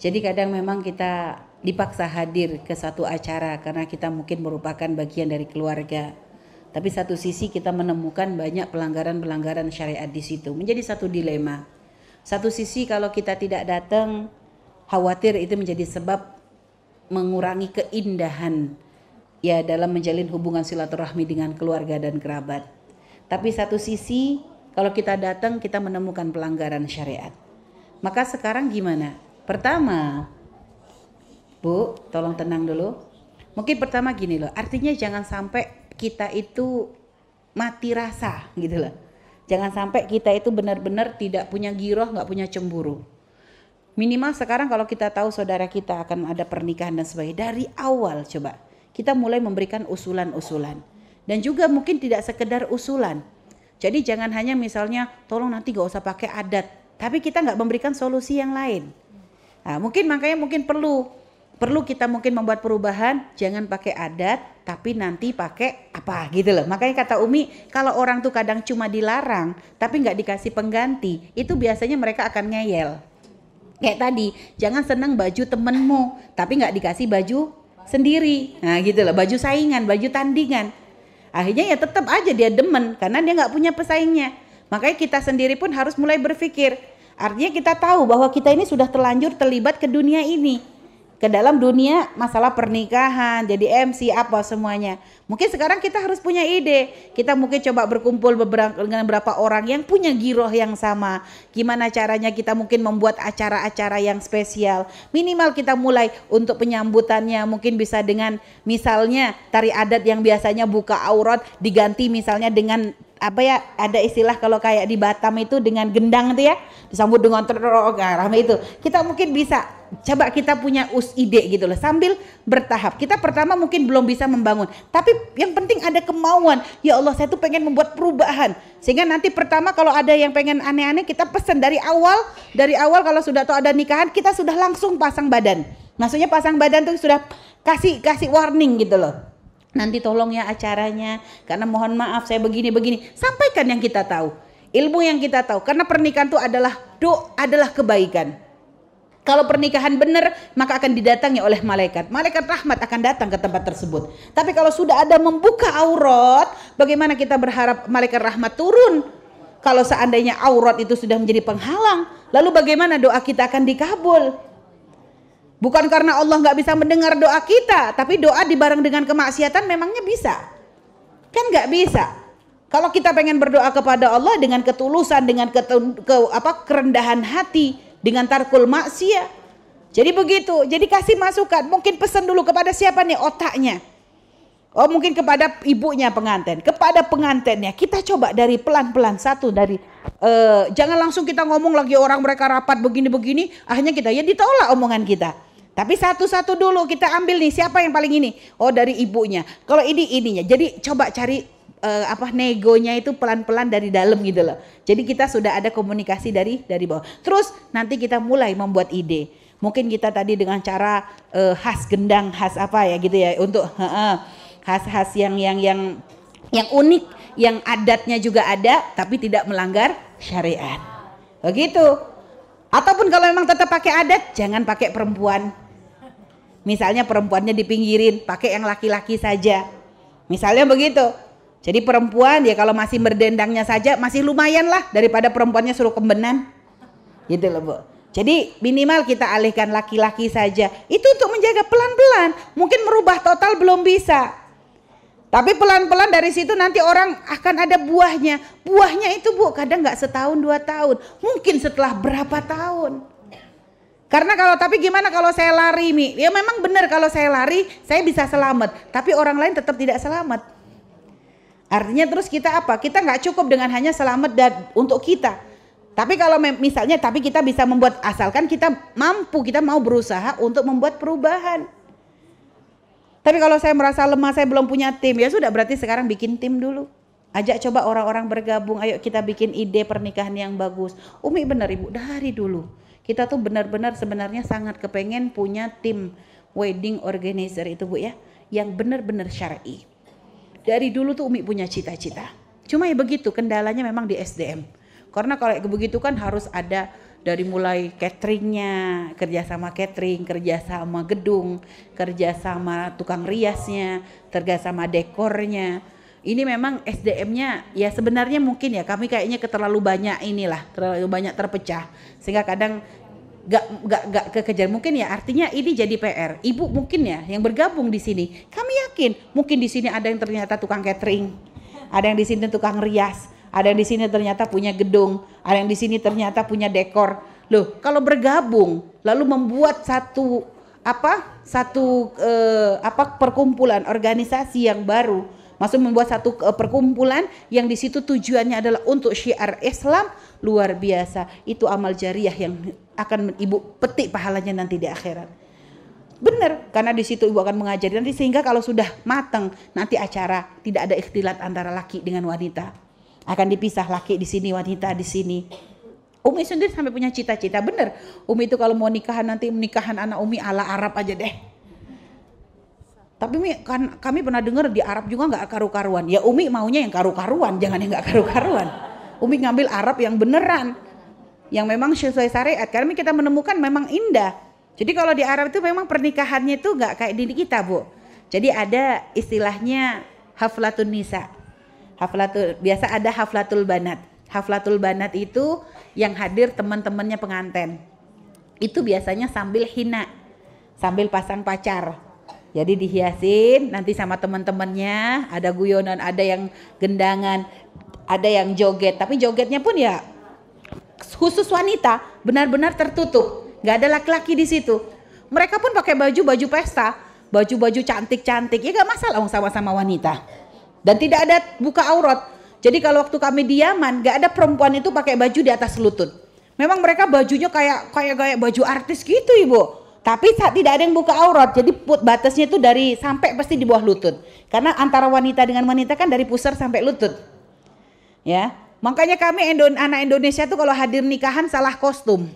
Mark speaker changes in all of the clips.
Speaker 1: Jadi kadang memang kita dipaksa hadir ke satu acara karena kita mungkin merupakan bagian dari keluarga. Tapi satu sisi kita menemukan banyak pelanggaran-pelanggaran syariat di situ. Menjadi satu dilema. Satu sisi kalau kita tidak datang, khawatir itu menjadi sebab mengurangi keindahan ya dalam menjalin hubungan silaturahmi dengan keluarga dan kerabat. Tapi satu sisi kalau kita datang kita menemukan pelanggaran syariat. Maka sekarang gimana? Pertama, Bu, tolong tenang dulu. Mungkin pertama gini loh, artinya jangan sampai kita itu mati rasa gitu loh. Jangan sampai kita itu benar-benar tidak punya giroh, nggak punya cemburu. Minimal sekarang kalau kita tahu saudara kita akan ada pernikahan dan sebagainya dari awal coba kita mulai memberikan usulan-usulan dan juga mungkin tidak sekedar usulan. Jadi jangan hanya misalnya tolong nanti gak usah pakai adat, tapi kita nggak memberikan solusi yang lain. Nah, mungkin makanya mungkin perlu perlu kita mungkin membuat perubahan jangan pakai adat tapi nanti pakai apa gitu loh makanya kata Umi kalau orang tuh kadang cuma dilarang tapi nggak dikasih pengganti itu biasanya mereka akan ngeyel kayak tadi jangan seneng baju temenmu tapi nggak dikasih baju sendiri nah gitu loh baju saingan baju tandingan akhirnya ya tetap aja dia demen karena dia nggak punya pesaingnya makanya kita sendiri pun harus mulai berpikir Artinya kita tahu bahwa kita ini sudah terlanjur terlibat ke dunia ini. Ke dalam dunia masalah pernikahan, jadi MC apa semuanya. Mungkin sekarang kita harus punya ide. Kita mungkin coba berkumpul beberapa, dengan beberapa orang yang punya giroh yang sama. Gimana caranya kita mungkin membuat acara-acara yang spesial. Minimal kita mulai untuk penyambutannya mungkin bisa dengan misalnya tari adat yang biasanya buka aurat diganti misalnya dengan apa ya ada istilah kalau kayak di Batam itu dengan gendang itu ya disambut dengan terorok ah, rame itu kita mungkin bisa coba kita punya us ide gitu loh sambil bertahap kita pertama mungkin belum bisa membangun tapi yang penting ada kemauan ya Allah saya tuh pengen membuat perubahan sehingga nanti pertama kalau ada yang pengen aneh-aneh kita pesen dari awal dari awal kalau sudah tuh ada nikahan kita sudah langsung pasang badan maksudnya pasang badan tuh sudah kasih kasih warning gitu loh Nanti tolong ya acaranya karena mohon maaf saya begini-begini. Sampaikan yang kita tahu. Ilmu yang kita tahu karena pernikahan itu adalah doa adalah kebaikan. Kalau pernikahan benar, maka akan didatangi oleh malaikat. Malaikat rahmat akan datang ke tempat tersebut. Tapi kalau sudah ada membuka aurat, bagaimana kita berharap malaikat rahmat turun? Kalau seandainya aurat itu sudah menjadi penghalang, lalu bagaimana doa kita akan dikabul? Bukan karena Allah nggak bisa mendengar doa kita, tapi doa dibareng dengan kemaksiatan memangnya bisa? Kan nggak bisa. Kalau kita pengen berdoa kepada Allah dengan ketulusan, dengan ketun, ke, apa, kerendahan hati, dengan tarkul maksiat. Jadi begitu. Jadi kasih masukan. Mungkin pesan dulu kepada siapa nih otaknya. Oh mungkin kepada ibunya pengantin, kepada pengantinnya. Kita coba dari pelan-pelan satu dari uh, jangan langsung kita ngomong lagi orang mereka rapat begini-begini, akhirnya kita ya ditolak omongan kita. Tapi satu-satu dulu kita ambil nih siapa yang paling ini? Oh dari ibunya. Kalau ini ininya. Jadi coba cari uh, apa negonya itu pelan-pelan dari dalam gitu loh. Jadi kita sudah ada komunikasi dari dari bawah. Terus nanti kita mulai membuat ide. Mungkin kita tadi dengan cara uh, khas gendang, khas apa ya gitu ya untuk khas-khas yang yang yang yang unik, yang adatnya juga ada tapi tidak melanggar syariat. Begitu. Ataupun kalau memang tetap pakai adat, jangan pakai perempuan Misalnya perempuannya dipinggirin, pakai yang laki-laki saja. Misalnya begitu. Jadi perempuan ya kalau masih berdendangnya saja masih lumayan lah daripada perempuannya suruh kembenan. Gitu loh Bu. Jadi minimal kita alihkan laki-laki saja. Itu untuk menjaga pelan-pelan. Mungkin merubah total belum bisa. Tapi pelan-pelan dari situ nanti orang akan ada buahnya. Buahnya itu bu kadang nggak setahun dua tahun. Mungkin setelah berapa tahun. Karena kalau tapi gimana kalau saya lari Mi? Ya memang benar kalau saya lari saya bisa selamat, tapi orang lain tetap tidak selamat. Artinya terus kita apa? Kita nggak cukup dengan hanya selamat dan untuk kita. Tapi kalau misalnya tapi kita bisa membuat asalkan kita mampu, kita mau berusaha untuk membuat perubahan. Tapi kalau saya merasa lemah, saya belum punya tim, ya sudah berarti sekarang bikin tim dulu. Ajak coba orang-orang bergabung, ayo kita bikin ide pernikahan yang bagus. Umi benar ibu, dari dulu kita tuh benar-benar sebenarnya sangat kepengen punya tim wedding organizer itu bu ya yang benar-benar syari dari dulu tuh Umi punya cita-cita cuma ya begitu kendalanya memang di SDM karena kalau begitu kan harus ada dari mulai cateringnya, kerjasama catering, kerjasama gedung, kerjasama tukang riasnya, sama dekornya, ini memang SDM-nya ya sebenarnya mungkin ya kami kayaknya terlalu banyak inilah terlalu banyak terpecah sehingga kadang gak gak gak kekejar mungkin ya artinya ini jadi PR ibu mungkin ya yang bergabung di sini kami yakin mungkin di sini ada yang ternyata tukang catering ada yang di sini tukang rias ada yang di sini ternyata punya gedung ada yang di sini ternyata punya dekor loh kalau bergabung lalu membuat satu apa satu eh, apa perkumpulan organisasi yang baru masuk membuat satu eh, perkumpulan yang di situ tujuannya adalah untuk syiar Islam luar biasa. Itu amal jariah yang akan ibu petik pahalanya nanti di akhirat. Benar, karena di situ ibu akan mengajari nanti sehingga kalau sudah matang nanti acara tidak ada ikhtilat antara laki dengan wanita. Akan dipisah laki di sini, wanita di sini. Umi sendiri sampai punya cita-cita. bener Umi itu kalau mau nikahan nanti nikahan anak Umi ala Arab aja deh tapi Mi, kan kami pernah dengar di Arab juga nggak karu-karuan. Ya Umi maunya yang karu-karuan, jangan yang nggak karu-karuan. Umi ngambil Arab yang beneran, yang memang sesuai syariat. Karena kita menemukan memang indah. Jadi kalau di Arab itu memang pernikahannya itu nggak kayak di kita bu. Jadi ada istilahnya haflatun nisa. Haflatul biasa ada haflatul banat. Haflatul banat itu yang hadir teman-temannya pengantin. Itu biasanya sambil hina, sambil pasang pacar jadi dihiasin nanti sama teman-temannya, ada guyonan, ada yang gendangan, ada yang joget. Tapi jogetnya pun ya khusus wanita, benar-benar tertutup. Gak ada laki-laki di situ. Mereka pun pakai baju-baju pesta, baju-baju cantik-cantik. Ya gak masalah sama-sama wanita. Dan tidak ada buka aurat. Jadi kalau waktu kami di Yaman, gak ada perempuan itu pakai baju di atas lutut. Memang mereka bajunya kayak kayak kayak baju artis gitu, Ibu tapi saat tidak ada yang buka aurat, jadi put batasnya itu dari sampai pasti di bawah lutut. Karena antara wanita dengan wanita kan dari pusar sampai lutut. Ya. Makanya kami anak Indonesia tuh kalau hadir nikahan salah kostum.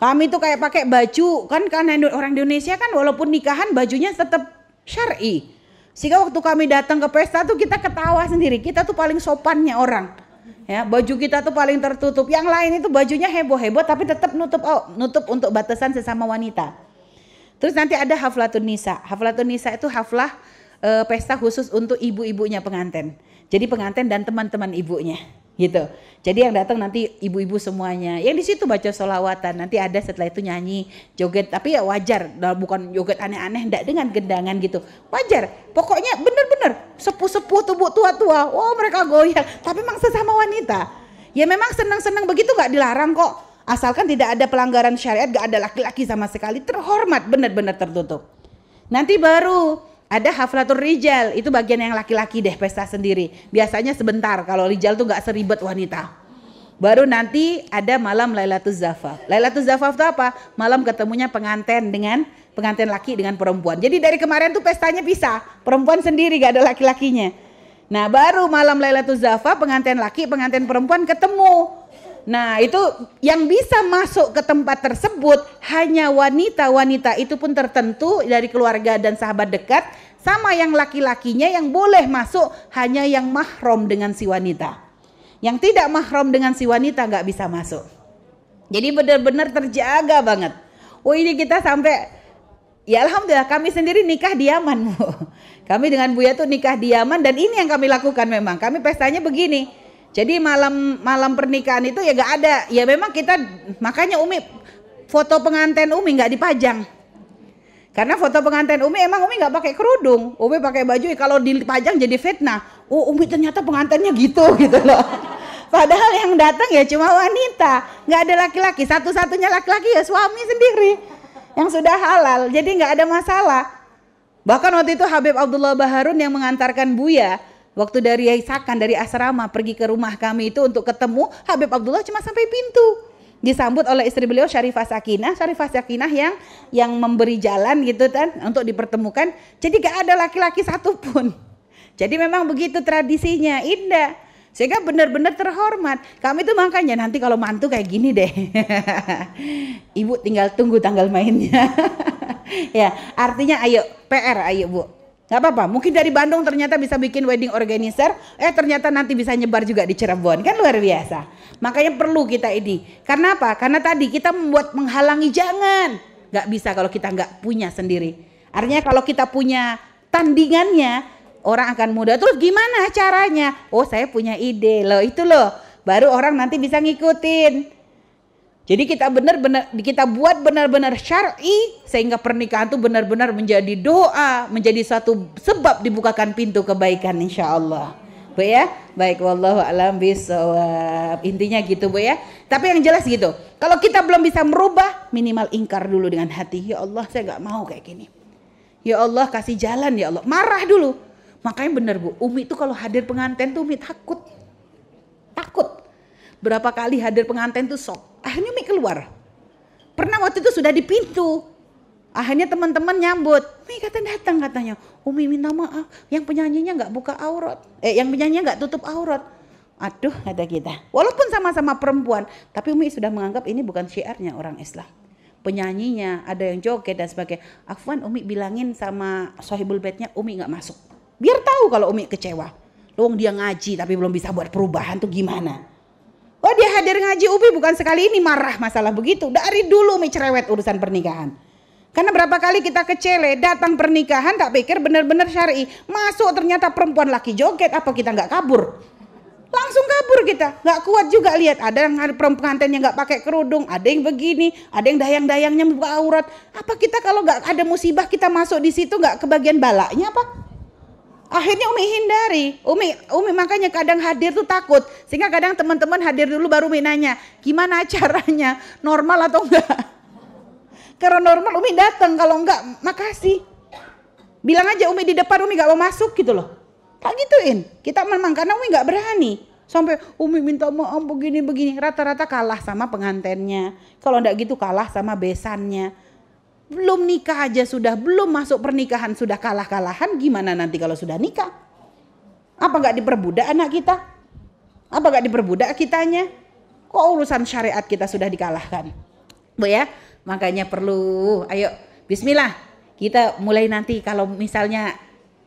Speaker 1: Kami tuh kayak pakai baju, kan karena orang Indonesia kan walaupun nikahan bajunya tetap syar'i. Sehingga waktu kami datang ke pesta tuh kita ketawa sendiri, kita tuh paling sopannya orang. Ya, baju kita tuh paling tertutup. Yang lain itu bajunya heboh-heboh tapi tetap nutup oh, nutup untuk batasan sesama wanita. Terus nanti ada haflatun nisa. Haflatun nisa itu haflah e, pesta khusus untuk ibu-ibunya pengantin. Jadi pengantin dan teman-teman ibunya gitu. Jadi yang datang nanti ibu-ibu semuanya. Yang di situ baca solawatan. Nanti ada setelah itu nyanyi, joget. Tapi ya wajar, nah, bukan joget aneh-aneh, enggak dengan gendangan gitu. Wajar. Pokoknya bener-bener sepuh-sepuh tubuh tua-tua. Wow oh, mereka goyang. Tapi memang sesama wanita. Ya memang senang-senang begitu nggak dilarang kok. Asalkan tidak ada pelanggaran syariat, gak ada laki-laki sama sekali. Terhormat, benar-benar tertutup. Nanti baru ada haflatur rijal, itu bagian yang laki-laki deh pesta sendiri. Biasanya sebentar kalau rijal tuh nggak seribet wanita. Baru nanti ada malam Lailatul Zafaf. Lailatul Zafaf itu apa? Malam ketemunya pengantin dengan pengantin laki dengan perempuan. Jadi dari kemarin tuh pestanya bisa perempuan sendiri gak ada laki-lakinya. Nah baru malam Lailatul Zafaf pengantin laki pengantin perempuan ketemu Nah, itu yang bisa masuk ke tempat tersebut hanya wanita-wanita itu pun tertentu dari keluarga dan sahabat dekat, sama yang laki-lakinya yang boleh masuk hanya yang mahrom dengan si wanita. Yang tidak mahrom dengan si wanita nggak bisa masuk. Jadi benar-benar terjaga banget. Oh ini kita sampai ya alhamdulillah kami sendiri nikah di Yaman. Kami dengan Buya tuh nikah di Yaman dan ini yang kami lakukan memang. Kami pestanya begini. Jadi malam malam pernikahan itu ya gak ada. Ya memang kita makanya Umi foto pengantin Umi nggak dipajang. Karena foto pengantin Umi emang Umi nggak pakai kerudung, Umi pakai baju. Kalau dipajang jadi fitnah. Oh Umi ternyata pengantinnya gitu gitu loh. Padahal yang datang ya cuma wanita, nggak ada laki-laki. Satu-satunya laki-laki ya suami sendiri yang sudah halal. Jadi nggak ada masalah. Bahkan waktu itu Habib Abdullah Baharun yang mengantarkan Buya Waktu dari Yaisakan dari asrama pergi ke rumah kami itu untuk ketemu Habib Abdullah cuma sampai pintu. Disambut oleh istri beliau Syarifah Sakinah, Syarifah Sakinah yang yang memberi jalan gitu kan untuk dipertemukan. Jadi gak ada laki-laki satupun. Jadi memang begitu tradisinya, indah. Sehingga benar-benar terhormat. Kami itu makanya nanti kalau mantu kayak gini deh. Ibu tinggal tunggu tanggal mainnya. ya, artinya ayo PR ayo Bu. Gak apa-apa, mungkin dari Bandung ternyata bisa bikin wedding organizer, eh ternyata nanti bisa nyebar juga di Cirebon, kan luar biasa. Makanya perlu kita ini. Karena apa? Karena tadi kita membuat menghalangi jangan. Gak bisa kalau kita gak punya sendiri. Artinya kalau kita punya tandingannya, orang akan mudah. Terus gimana caranya? Oh saya punya ide loh, itu loh. Baru orang nanti bisa ngikutin. Jadi kita benar-benar kita buat benar-benar syar'i sehingga pernikahan itu benar-benar menjadi doa, menjadi satu sebab dibukakan pintu kebaikan insya Allah. Bu ya, baik wallahu alam bisawab. Intinya gitu Bu ya. Tapi yang jelas gitu. Kalau kita belum bisa merubah, minimal ingkar dulu dengan hati. Ya Allah, saya nggak mau kayak gini. Ya Allah, kasih jalan ya Allah. Marah dulu. Makanya benar Bu, Umi itu kalau hadir pengantin tuh Umi takut. Takut berapa kali hadir pengantin tuh sok. Akhirnya umi keluar. Pernah waktu itu sudah di pintu. Akhirnya teman-teman nyambut. Mi kata datang katanya. Umi minta maaf, yang penyanyinya nggak buka aurat. Eh, yang penyanyinya nggak tutup aurat. Aduh, ada kita. Walaupun sama-sama perempuan, tapi Umi sudah menganggap ini bukan syiarnya orang Islam. Penyanyinya, ada yang joget dan sebagainya. Afwan, Umi bilangin sama sohibul bednya, Umi nggak masuk. Biar tahu kalau Umi kecewa. Luang dia ngaji tapi belum bisa buat perubahan tuh gimana? Oh dia hadir ngaji Upi bukan sekali ini marah masalah begitu. Dari dulu Umi cerewet urusan pernikahan. Karena berapa kali kita kecele datang pernikahan tak pikir benar-benar syari. Masuk ternyata perempuan laki joget apa kita nggak kabur. Langsung kabur kita. Nggak kuat juga lihat ada yang perempuan pengantin yang nggak pakai kerudung. Ada yang begini, ada yang dayang-dayangnya buka aurat. Apa kita kalau nggak ada musibah kita masuk di situ nggak kebagian balaknya apa? Akhirnya Umi hindari. Umi Umi makanya kadang hadir tuh takut. Sehingga kadang teman-teman hadir dulu baru Umi nanya, gimana caranya? Normal atau enggak? Karena normal Umi datang, kalau enggak makasih. Bilang aja Umi di depan Umi enggak mau masuk gitu loh. Tak gituin. Kita memang karena Umi enggak berani. Sampai Umi minta maaf begini-begini. Rata-rata kalah sama pengantennya. Kalau enggak gitu kalah sama besannya belum nikah aja sudah, belum masuk pernikahan sudah kalah-kalahan, gimana nanti kalau sudah nikah? Apa nggak diperbudak anak kita? Apa nggak diperbudak kitanya? Kok urusan syariat kita sudah dikalahkan? Bu ya, makanya perlu, ayo bismillah. Kita mulai nanti kalau misalnya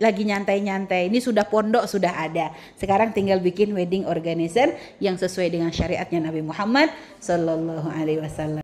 Speaker 1: lagi nyantai-nyantai. Ini sudah pondok sudah ada. Sekarang tinggal bikin wedding organizer yang sesuai dengan syariatnya Nabi Muhammad Shallallahu Alaihi Wasallam.